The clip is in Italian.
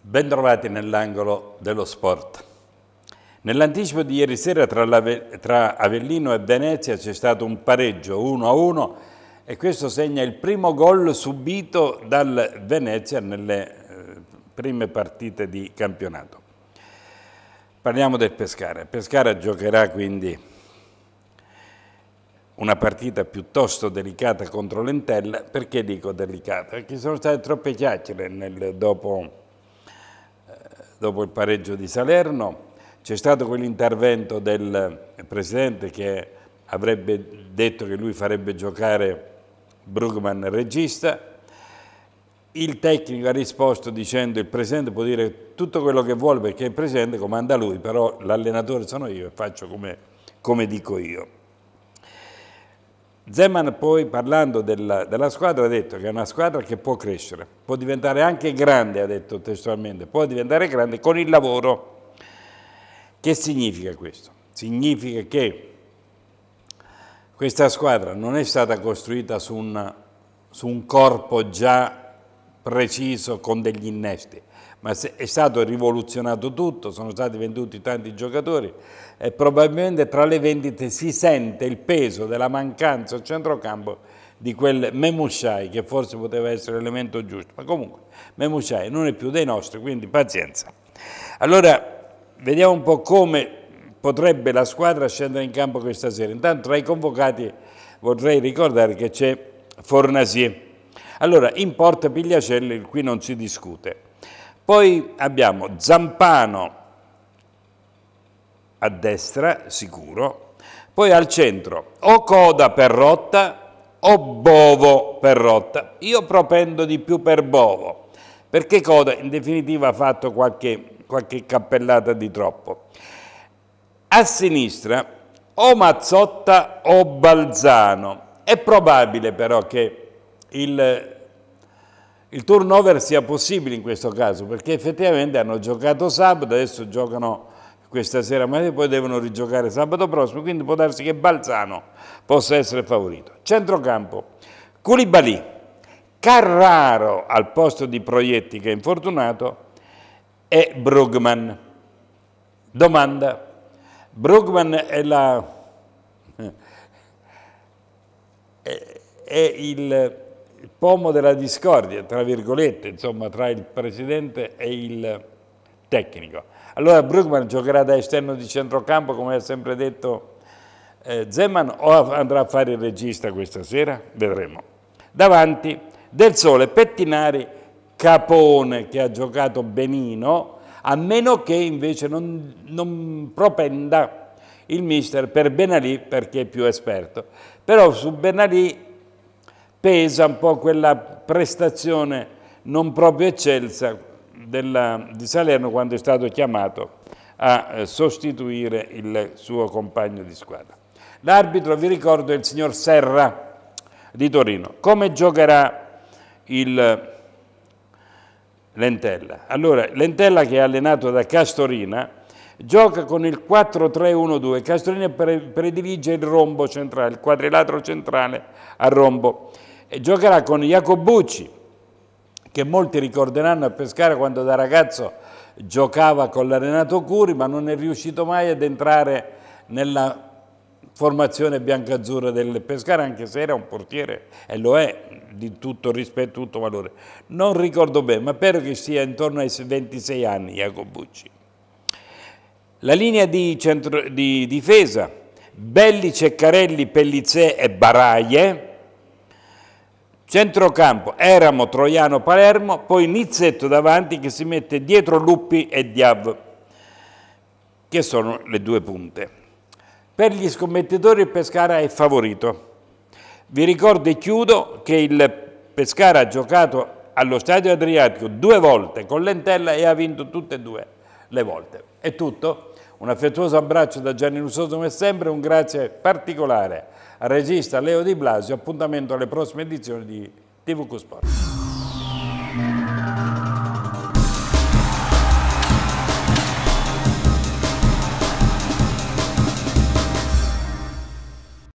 Bentrovati nell'angolo dello sport. Nell'anticipo di ieri sera tra, tra Avellino e Venezia c'è stato un pareggio 1-1 e questo segna il primo gol subito dal Venezia nelle eh, prime partite di campionato. Parliamo del Pescara. Pescara giocherà quindi una partita piuttosto delicata contro l'Entella. Perché dico delicata? Perché sono state troppe chiacchiere nel, dopo, eh, dopo, il pareggio di Salerno. C'è stato quell'intervento del Presidente che avrebbe detto che lui farebbe giocare Brugman regista. Il tecnico ha risposto dicendo il Presidente può dire tutto quello che vuole perché il Presidente comanda lui, però l'allenatore sono io e faccio come, come dico io. Zeman poi parlando della, della, squadra ha detto che è una squadra che può crescere, può diventare anche grande, ha detto testualmente, può diventare grande con il lavoro. Che significa questo? Significa che questa squadra non è stata costruita su un, su un corpo già preciso con degli innesti, ma è stato rivoluzionato tutto, sono stati venduti tanti giocatori e probabilmente tra le vendite si sente il peso della mancanza al centrocampo di quel Memushai che forse poteva essere l'elemento giusto, ma comunque Memushai non è più dei nostri, quindi pazienza. Allora vediamo un po' come potrebbe la squadra scendere in campo questa sera. Intanto tra i convocati vorrei ricordare che c'è Fornasier allora, in porta Pigliacelli qui non si discute. Poi abbiamo Zampano a destra, sicuro, poi al centro o Coda per rotta o Bovo per rotta. Io propendo di più per Bovo, perché Coda in definitiva ha fatto qualche, qualche cappellata di troppo. A sinistra o Mazzotta o Balzano. È probabile però che il, il turnover sia possibile in questo caso, perché effettivamente hanno giocato sabato, adesso giocano questa sera, ma poi devono rigiocare sabato prossimo, quindi può darsi che Balzano possa essere favorito. Centrocampo, Culibali, Carraro al posto di Proietti che è infortunato e Brugman. Domanda, Brugman è, la, è, è il il pomo della discordia, tra virgolette, insomma, tra il presidente e il tecnico. Allora Brugman giocherà da esterno di centrocampo, come ha sempre detto eh, Zeman, o andrà a fare il regista questa sera? Vedremo. Davanti del Sole, Pettinari, Capone, che ha giocato benino, a meno che invece non, non propenda il mister per Benalì perché è più esperto. Però su Benalì pesa un po' quella prestazione non proprio eccelsa della, di Salerno quando è stato chiamato a eh, sostituire il suo compagno di squadra. L'arbitro, vi ricordo, è il signor Serra di Torino. Come giocherà il Lentella? Allora, Lentella che è allenato da Castorina, gioca con il 4-3-1-2. Castorina predilige il rombo centrale, il quadrilatero centrale a rombo. E giocherà con Jacobucci, che molti ricorderanno a pescare quando da ragazzo giocava con l'Arenato Curi, ma non è riuscito mai ad entrare nella formazione biancazzurra del Pescara, anche se era un portiere, e lo è, di tutto rispetto, tutto valore. Non ricordo bene, ma spero che sia intorno ai 26 anni Jacobucci. La linea di, centro, di difesa, Belli, Ceccarelli, Pellizzè e Baraie, Centrocampo, Eramo, Troiano, Palermo, poi Nizzetto davanti che si mette dietro Luppi e Diav, che sono le due punte. Per gli scommettitori il Pescara è favorito. Vi ricordo e chiudo che il Pescara ha giocato allo Stadio Adriatico due volte con l'Entella e ha vinto tutte e due le volte. È tutto. Un affettuoso abbraccio da Gianni Lussoso come sempre un grazie particolare al regista Leo Di Blasio, appuntamento alle prossime edizioni di TV Sport.